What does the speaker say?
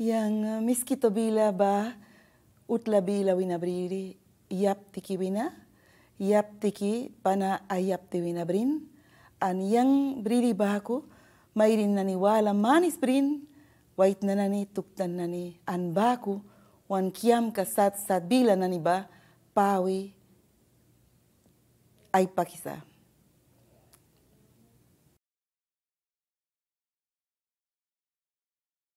yang eh, miskito bila ba utla bila winabri yap tiki wina yap tiki pana ayap ti winabrin an yang briri baku mayrin nani wala manis brin wait na nani tuktan nani an baku wan kiam ka sat sat bila nani ba pawi ay pakisa.